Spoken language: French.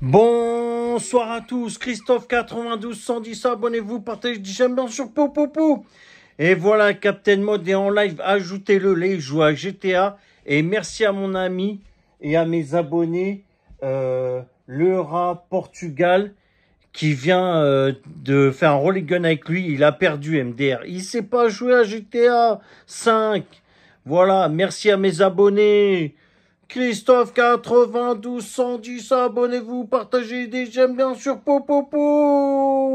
Bonsoir à tous, Christophe 92 110, abonnez-vous, partagez, j'aime bien sur pou, pou, pou. Et voilà, Captain Mode est en live, ajoutez-le, les joue à GTA. Et merci à mon ami et à mes abonnés, euh, Portugal, qui vient euh, de faire un rolling gun avec lui. Il a perdu MDR, il sait pas jouer à GTA 5. Voilà, merci à mes abonnés. Christophe 92 110, abonnez-vous, partagez des j'aime bien sûr, popopo.